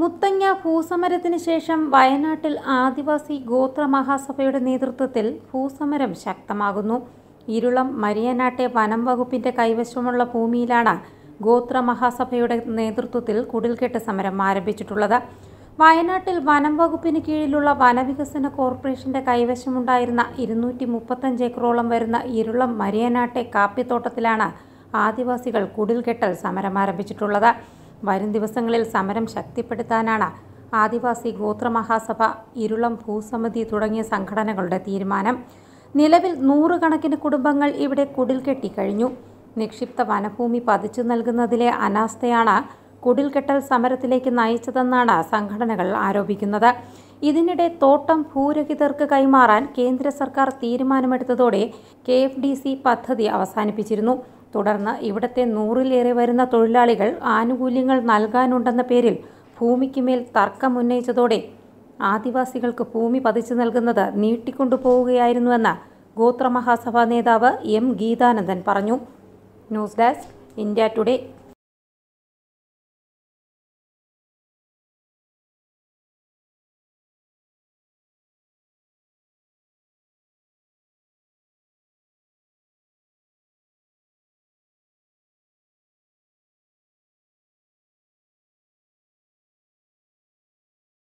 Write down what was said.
മുത്തങ്ങ ഭൂസമരത്തിന് ശേഷം വയനാട്ടിൽ ആദിവാസി ഗോത്ര മഹാസഭയുടെ നേതൃത്വത്തിൽ ഭൂസമരം ശക്തമാകുന്നു ഇരുളം മരിയനാട്ടെ വനം വകുപ്പിന്റെ കൈവശമുള്ള ഭൂമിയിലാണ് ഗോത്ര മഹാസഭയുടെ നേതൃത്വത്തിൽ കുടിൽകെട്ട് സമരം ആരംഭിച്ചിട്ടുള്ളത് വയനാട്ടിൽ വനം വകുപ്പിന് കീഴിലുള്ള വനവികസന കോർപ്പറേഷന്റെ കൈവശമുണ്ടായിരുന്ന ഇരുന്നൂറ്റി മുപ്പത്തഞ്ച് ഏക്കറോളം വരുന്ന ഇരുളം മരിയനാട്ടെ കാപ്പിത്തോട്ടത്തിലാണ് ആദിവാസികൾ കുടിൽകെട്ടൽ സമരം ആരംഭിച്ചിട്ടുള്ളത് വരും ദിവസങ്ങളിൽ സമരം ശക്തിപ്പെടുത്താനാണ് ആദിവാസി ഗോത്രമഹാസഭ ഇരുളം ഭൂസമിതി തുടങ്ങിയ സംഘടനകളുടെ തീരുമാനം നിലവിൽ നൂറുകണക്കിന് കുടുംബങ്ങൾ ഇവിടെ കുടിൽ കെട്ടിക്കഴിഞ്ഞു നിക്ഷിപ്ത വനഭൂമി പതിച്ചു നൽകുന്നതിലെ അനാസ്ഥയാണ് കെട്ടൽ സമരത്തിലേക്ക് നയിച്ചതെന്നാണ് സംഘടനകൾ ആരോപിക്കുന്നത് ഇതിനിടെ തോട്ടം ഭൂരഹിതർക്ക് കൈമാറാൻ കേന്ദ്ര സർക്കാർ തീരുമാനമെടുത്തതോടെ കെ പദ്ധതി അവസാനിപ്പിച്ചിരുന്നു തുടർന്ന് ഇവിടത്തെ നൂറിലേറെ വരുന്ന തൊഴിലാളികൾ ആനുകൂല്യങ്ങൾ നൽകാനുണ്ടെന്ന പേരിൽ മേൽ തർക്കമുന്നയിച്ചതോടെ ആദിവാസികൾക്ക് ഭൂമി പതിച്ചു നൽകുന്നത് നീട്ടിക്കൊണ്ടുപോവുകയായിരുന്നുവെന്ന് ഗോത്രമഹാസഭാ നേതാവ് എം ഗീതാനന്ദൻ പറഞ്ഞു ന്യൂസ് ഡെസ്ക് ഇന്ത്യ ടുഡേ